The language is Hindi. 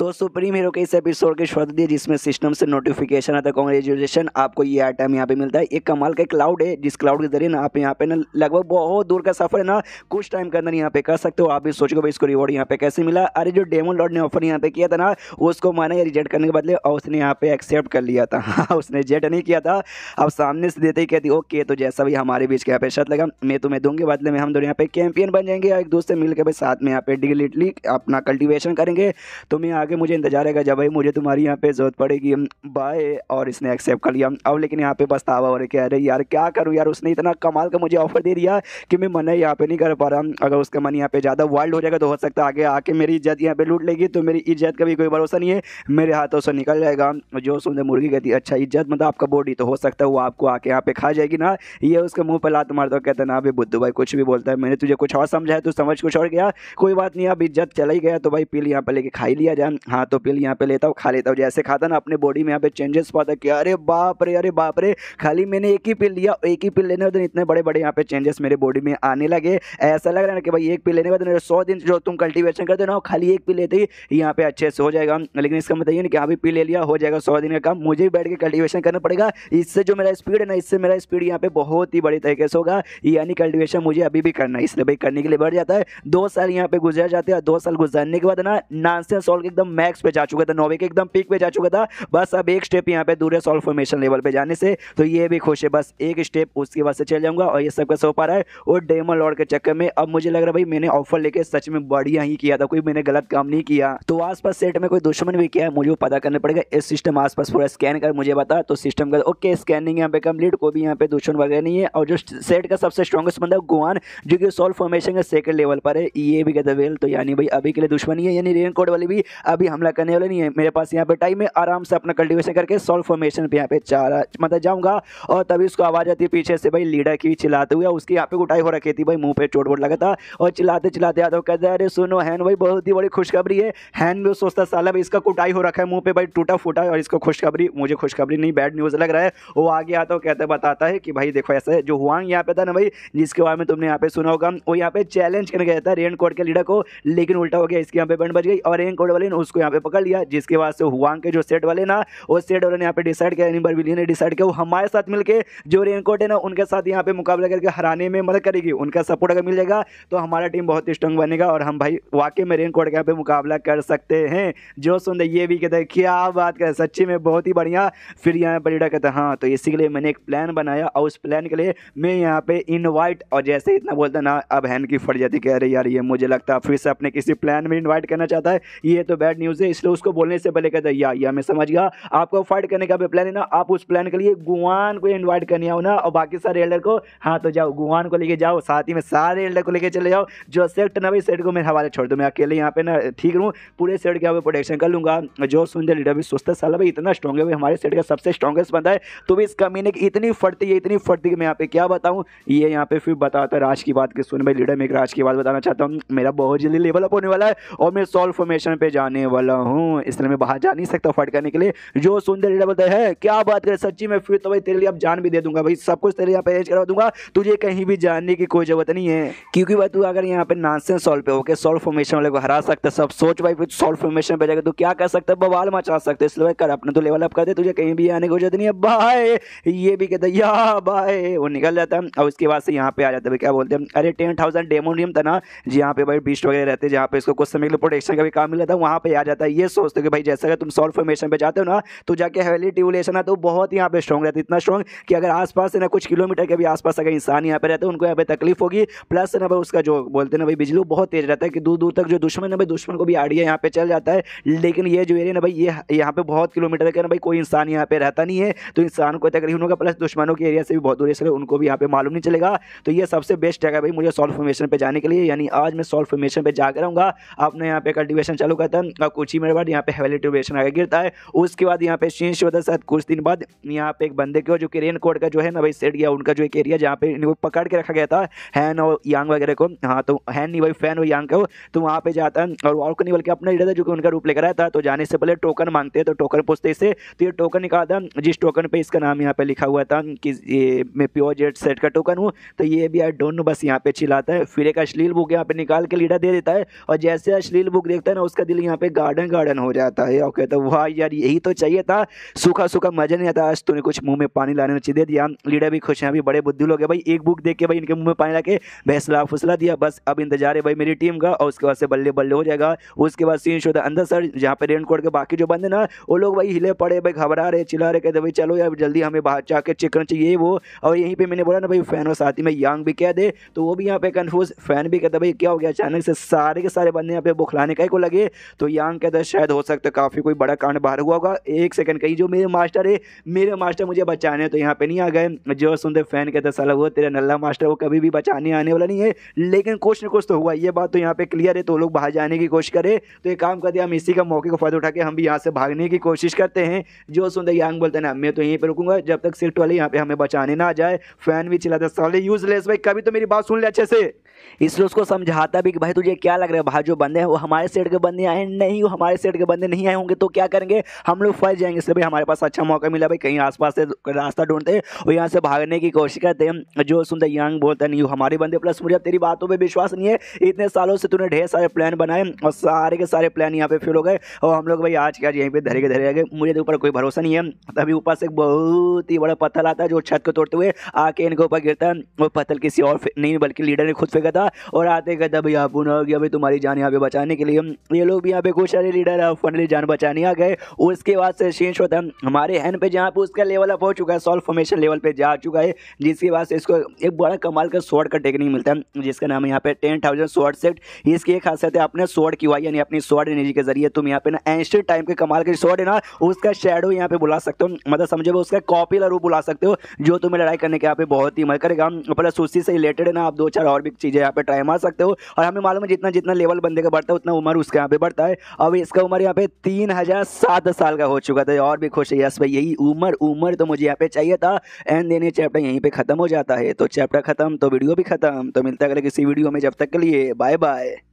तो सुप्रीम हीरो के इस एपिसोड की शुरुआत दी जिसमें सिस्टम से नोटिफिकेशन आता है कॉन्ग्रेचुलेशन आपको ये आइटम यहाँ पे मिलता है एक कमाल का क्लाउड है जिस क्लाउड के जरिए ना आप यहाँ पे ना लगभग बहुत दूर का सफर है ना कुछ टाइम के अंदर यहाँ पे कर सकते हो आप भी सोचोगे भाई इसको रिवॉर्ड यहाँ पे कैसे मिला अरे जो डेमो लॉर्ड ने ऑफर यहाँ पे किया था ना उसको माना या रिजेक्ट करने के बदले और उसने यहाँ पे एक्सेप्ट कर लिया था हाँ उसने रिजेक्ट नहीं किया था अब सामने से देते ही कहती ओके तो जैसा भी हमारे बीच के यहाँ पे शर्त लगा मैं तुम्हें दूंगी बदले में हम दोनों यहाँ पे कैंपियन बन जाएंगे एक दोस्त से मिलकर भाई साथ में यहाँ पे डिगलिटली अपना कल्टिवेशन करेंगे तुम्हें तो आगे के मुझे इंतजार है जब भाई मुझे तुम्हारी यहाँ पे ज़रूरत पड़ेगी बाय और इसने एक्सेप्ट कर लिया अब लेकिन यहाँ पे पछतावा हो रहा कह रहे यार क्या करूँ यार उसने इतना कमाल का मुझे ऑफर दे दिया कि मैं मन यहाँ पे नहीं कर पा रहा अगर उसका मन यहाँ पे ज़्यादा वाइल्ड हो जाएगा तो हो सकता है आगे आके मेरी इज्जत यहाँ पे लूट लेगी तो मेरी इज्जत का भी कोई भरोसा नहीं है मेरे हाथों से निकल जाएगा जो सुंदर मुर्गी कहती है अच्छा इज्जत मतलब आपका बॉडी तो हो सकता है वो आपको आके यहाँ पे खा जाएगी ना ये उसके मुँह पर लात दो कहते ना अभी बुद्धू भाई कुछ भी बोलता है मैंने तुझे कुछ और समझा है तू समझ कुछ और गया कोई बात नहीं अब इज्जत चला ही गया तो भाई पील यहाँ पर लेके खा ही लिया जाए हाँ तो पिल यहाँ पे लेता हूँ खा लेता हूँ जैसे खाता ना अपने बॉडी में यहाँ पे चेंजेस पाता कि अरे बाप रे अरे बाप रे खाली मैंने एक ही पिल लिया एक ही पिल लेने के इतने बड़े बड़े यहाँ पे चेंजेस मेरे बॉडी में आने लगे ऐसा लग रहा है कि भाई एक पिल लेने के बाद सौ दिन जो तुम कल्टिवेशन करते ना खाली एक पिल लेते ही यहाँ पे अच्छे से हो जाएगा लेकिन इसका मतलब ये नहीं कि अभी पिल ले लिया हो जाएगा सौ दिन का काम मुझे भी बैठ के कल्टिवेशन करना पड़ेगा इससे जो मेरा स्पीड है ना इससे मेरा स्पीड यहाँ पे बहुत ही बड़ी तरीके से होगा यानी कल्टिवेशन मुझे अभी भी करना है इसलिए भाई करने के लिए बढ़ जाता है दो साल यहाँ पे गुजर जाते हैं दो साल गुजरने के बाद ना नानसेंस सॉल्व एकदम मैक्स पे जा चुका था नोवे के एकदम पीक पे जा चुका था बस अब एक स्टेप यहाँ पे दूर है सॉल्व फॉर्मेशन लेवल पे जाने से तो ये भी खुश है बस एक स्टेप उसके बाद से चल जाऊंगा और ये सब कैसे हो पा रहा है और डेमो लॉर्ड के चक्कर में अब मुझे लग रहा है भाई मैंने ऑफर लेके सच में बढ़िया ही किया था कोई मैंने गलत काम नहीं किया तो आसपास सेट में कोई दुश्मन भी किया है मुझे पता करना पड़ेगा इस सिस्टम आसपास पूरा स्कैन कर मुझे बता तो सिस्टम का ओके स्कैनिंग यहाँ पे कम्प्लीट कोई भी यहाँ पे दुश्मन वगैरह नहीं है और जो सेट का सबसे स्ट्रॉगेस्ट बंदा गुआन जो कि सॉल्व फॉर्मेशन का सेकंड लेवल पर है ये भी कहते वेल तो यानी भाई अभी के लिए दुश्मन ही है यानी रेनकोट वाली भी अभी हमला करने वाले नहीं है मेरे पास यहाँ पे टाइम है आराम से अपना कल्टिवेशन करके सॉल्व फॉर्मेशन पे यहाँ पे चारा मतलब जाऊँगा और तभी उसको आवाज़ आती है पीछे से भाई लीडर की चिल्लाते हुए उसकी यहाँ पे उठाई हो रखी थी भाई मुँह पे चोट वोट लगा था और चिल्लाते चिल्लाते आता कहते अरे सुनो हैन भाई बहुत ही बड़ी खुशखबरी है हैन भी सोचता साल भाई इसका कुटाई हो रखा है मुँह पे भाई टूटा फूटा और इसको खुशखबरी मुझे खुशखबरी नहीं बैड न्यूज़ लग रहा है वो आगे आता और कहते बताता है कि भाई देखो ऐसा जो हुआ यहाँ पे था ना भाई जिसके बारे में तुमने यहाँ पे सुना होगा वो यहाँ पे चैलेंज करने गया था रेन कोड के लीडर को लेकिन उल्टा हो गया इसके यहाँ पे बैंड बज गई और रेन कोड वाले उसको यहाँ पे पकड़ लिया जिसके बाद से हुआंग के जो सेट वाले ना वो सेट वाले ने यहाँ पे डिसाइड किया एनिमल विली ने डिसाइड किया वो हमारे साथ मिलकर जो रेनकोट है ना उनके साथ यहाँ पे मुकाबला करके हराने में मदद करेगी उनका सपोर्ट अगर मिल जाएगा तो हमारा टीम बहुत स्ट्रॉन्ग बनेगा और हम भाई वाकई में रेनकोट के यहाँ पे मुकाबला कर सकते हैं जो सुन ये भी कहते हैं क्या बात करें सच्ची में बहुत ही बढ़िया फिर यहाँ पर कहते हैं हाँ तो इसी के लिए मैंने एक प्लान बनाया और उस प्लान के लिए मैं यहाँ पे इन्वाइट और जैसे इतना बोलता ना अब हैन की फट जाती कह रही यार ये मुझे लगता है फिर से अपने किसी प्लान में इन्वाइट करना चाहता है ये तो बैठ बैड न्यूज़ है इसलिए उसको बोलने से पहले कहता है या या मैं समझ गया आपको फाइट करने का भी प्लान है ना आप उस प्लान के लिए गुआन को इन्वाइट करने आओ ना और बाकी सारे एल्डर को हाँ तो जाओ गुआन को लेके जाओ साथ ही में सारे एल्डर को लेके चले जाओ जो सेट ना भाई सेट को मेरे हवाले छोड़ दो मैं अकेले यहाँ पे ना ठीक रहूँ पूरे सेट के यहाँ प्रोटेक्शन कर लूँगा जो सुंदर लीडर भी सुस्त साल भाई इतना स्ट्रॉग है भाई हमारे सेट का सबसे स्ट्रॉगेस्ट बंदा है तो भी इस कमीने की इतनी फटती है इतनी फटती है मैं यहाँ पे क्या बताऊँ ये यहाँ पे फिर बताता है राज की बात के सुन भाई लीडर मैं एक राज की बात बताना चाहता हूँ मेरा बहुत जल्दी लेवल अप होने वाला है और मैं सॉल्व फॉर्मेशन पे जाने करने वाला हूँ इसलिए मैं बाहर जा नहीं सकता फाइट करने के लिए जो सुंदर है क्या बात करें सच्ची में फिर तो भाई तेरे लिए अब जान भी दे दूंगा भाई सब कुछ तेरे यहाँ पे अरेंज करवा दूंगा तुझे कहीं भी जानने की कोई जरूरत नहीं है क्योंकि भाई तू अगर यहाँ पे नानसेंस सॉल्व पे होकर सॉल्व फॉर्मेशन वाले को हरा सकता सब सोच भाई फिर सॉल्व फॉर्मेशन पे जाकर तू क्या कर सकता है बवाल मचा सकते इसलिए भाई कर अपने तो लेवल अप कर दे तुझे कहीं भी आने की जरूरत नहीं है बाय ये भी कहता या बाय वो निकल जाता है और उसके बाद से यहाँ पे आ जाता है क्या बोलते हैं अरे टेन थाउजेंड डेमोनियम था ना जहाँ पे भाई बीस्ट वगैरह रहते हैं जहाँ पे इसको कुछ समय के लिए प्रोटेक्शन का भी काम मिला था वहाँ पे पे आ जाता है ये सोचते हो कि भाई जैसे अगर तुम सॉल्व फॉर्मेशन पे जाते हो ना तो जाके हवेली ट्यूलेशन है तो बहुत यहाँ पे स्ट्रॉग रहता है इतना स्ट्रॉग कि अगर आसपास है ना कुछ किलोमीटर के भी आसपास अगर इंसान यहाँ पे रहते हैं उनको यहाँ पे तकलीफ होगी प्लस ना भाई उसका जो बोलते ना भाई बिजली बहुत तेज रहता है कि दूर दूर तक जो दुश्मन है भाई दुश्मन को भी आइडिया यहाँ पे चल जाता है लेकिन ये जो एरिया ना भाई ये यहाँ पे बहुत किलोमीटर का ना भाई कोई इंसान यहाँ पे रहता नहीं है तो इंसान को तकलीफ होगा प्लस दुश्मनों के एरिया से भी बहुत दूर इसलिए उनको भी यहाँ पे मालूम नहीं चलेगा तो ये सबसे बेस्ट जगह भाई मुझे सॉल्व फॉर्मेशन पर जाने के लिए यानी आज मैं सॉल्व फॉर्मेशन पर जाकर रहूँगा आपने यहाँ पे कल्टिवेशन चालू करता है और कुछ ही मेरे बाद यहाँ पे हेवेली ट्यूबेशन आगे गिरता है उसके बाद यहाँ पे शीर्ष साथ कुछ दिन बाद यहाँ पे एक बंदे के जो कि रेन कोट का जो है ना भाई सेट गया उनका जो एक एरिया जहाँ पे इनको पकड़ के रखा गया था हैन और यांग वगैरह को हाँ तो हैन नहीं भाई फैन और यांग का तो वहाँ पे जाता है और वॉक नहीं बल्कि अपना लीडर था जो कि उनका रूप लेकर आया था तो जाने से पहले टोकन मांगते हैं तो टोकन पूछते इसे तो ये टोकन निकालता जिस टोकन पर इसका नाम यहाँ पे लिखा हुआ था कि ये मैं प्योर जेड सेट का टोकन हूँ तो ये भी आई डोंट नो बस यहाँ पे चिल्लाता है फिर एक अश्लील बुक यहाँ पे निकाल के लीडर दे देता है और जैसे अश्लील बुक देखता है ना उसका दिल यहाँ पे गार्डन गार्डन हो जाता है और कहता वाह यार यही तो चाहिए था सूखा सूखा मजा नहीं आता आज तूने कुछ मुंह में पानी लाने में दे दिया लीडर भी खुश हैं अभी बड़े बुद्धू लोग हैं भाई एक बुक देख के भाई इनके मुंह में पानी ला के फैसला फुसला दिया बस अब इंतजार है भाई मेरी टीम का और उसके बाद से बल्ले बल्ले हो जाएगा उसके बाद सीन शोधा अंदर सर जहाँ पे रेन कोट के बाकी जो बंदे ना वो लोग भाई हिले पड़े भाई घबरा रहे चिल्ला रहे कहते भाई चलो यार जल्दी हमें बाहर जाके चेक करना चाहिए वो और यहीं पर मैंने बोला ना भाई फैन और साथी में यांग भी कह दे तो वो भी यहाँ पे कन्फ्यूज फैन भी कहता भाई क्या हो गया अचानक से सारे के सारे बंदे यहाँ पे बुखलाने का ही को लगे तो रियांग के अंदर शायद हो सकता है काफ़ी कोई बड़ा कांड बाहर हुआ होगा एक सेकंड कहीं जो मेरे मास्टर है मेरे मास्टर मुझे बचाने तो यहाँ पे नहीं आ गए जो सुनते फैन अंदर सलाह हुआ तेरा नल्ला मास्टर वो कभी भी बचाने आने वाला नहीं है लेकिन कुछ ना कुछ तो हुआ ये बात तो यहाँ पे क्लियर है तो लोग बाहर जाने की कोशिश करें तो ये काम करते हम इसी का मौके को फायदा उठा के हम भी यहाँ से भागने की कोशिश करते हैं जो सुनते यांग बोलते ना मैं तो यहीं पर रुकूंगा जब तक सिर्फ वाले यहाँ पे हमें बचाने ना आ जाए फैन भी चलाते साले यूजलेस भाई कभी तो मेरी बात सुन ले अच्छे से इसलिए उसको समझाता भी कि भाई तुझे क्या लग रहा है भाई जो बंदे हैं वो हमारे सेट के बंदे आए नहीं वो हमारे सेट के बंदे नहीं आए होंगे तो क्या करेंगे हम लोग फंस जाएंगे इसलिए हमारे पास अच्छा मौका मिला भाई कहीं आसपास से रास्ता ढूंढते और यहाँ से भागने की कोशिश करते हैं जो सुनते यंग बोलते नहीं हमारे बंदे प्लस मुझे तेरी बातों पर विश्वास नहीं है इतने सालों से तूने ढेर सारे प्लान बनाए और सारे के सारे प्लान यहाँ पे फेल हो गए और हम लोग भाई आज के आज यहीं पर धरे के धरे गए मुझे तो ऊपर कोई भरोसा नहीं है तभी ऊपर से एक बहुत ही बड़ा पत्थर आता है जो छत को तोड़ते हुए आके इनके ऊपर गिरता है वो पत्थर किसी और नहीं बल्कि लीडर ने खुद फेंका गया था और आते कहता भाई आप ना हो गया भाई तुम्हारी जान यहाँ पे बचाने के लिए ये लोग भी यहाँ पे खूब सारे लीडर फाइनली जान बचाने आ गए उसके बाद से शेष होता है हमारे हैन पे जहाँ पे उसका लेवल अप हो चुका है सॉल्व फॉर्मेशन लेवल पे जा चुका है जिसके बाद से इसको एक बड़ा कमाल का स्वॉर्ड का टेक्निक मिलता है जिसका नाम यहाँ पे टेन थाउजेंड स्वॉर्ड सेट इसकी एक खासियत है अपने स्वॉर्ड की वाई यानी अपनी स्वॉर्ड एनर्जी के जरिए तुम यहाँ पे ना एंशियट टाइम के कमाल के स्वॉर्ड है ना उसका शेडो यहाँ पे बुला सकते हो मतलब समझो उसका कॉपी रूप बुला सकते हो जो तुम्हें लड़ाई करने के यहाँ पे बहुत ही मर करेगा प्लस उसी से रिलेटेड है ना आप दो चार और भी चीज़ें यहाँ पे ट्राई मार सकते हो और हमें मालूम है जितना जितना लेवल बंदे का बढ़ता है उतना उम्र उसके यहाँ पे बढ़ता है अब इसका उम्र यहाँ पे तीन हजार सात साल का हो चुका था और भी खुश है यस भाई यही उम्र उम्र तो मुझे यहाँ पे चाहिए था एंड देने चैप्टर यहीं पर खत्म हो जाता है तो चैप्टर खत्म तो वीडियो भी खत्म तो मिलता है अगले किसी वीडियो में जब तक के लिए बाय बाय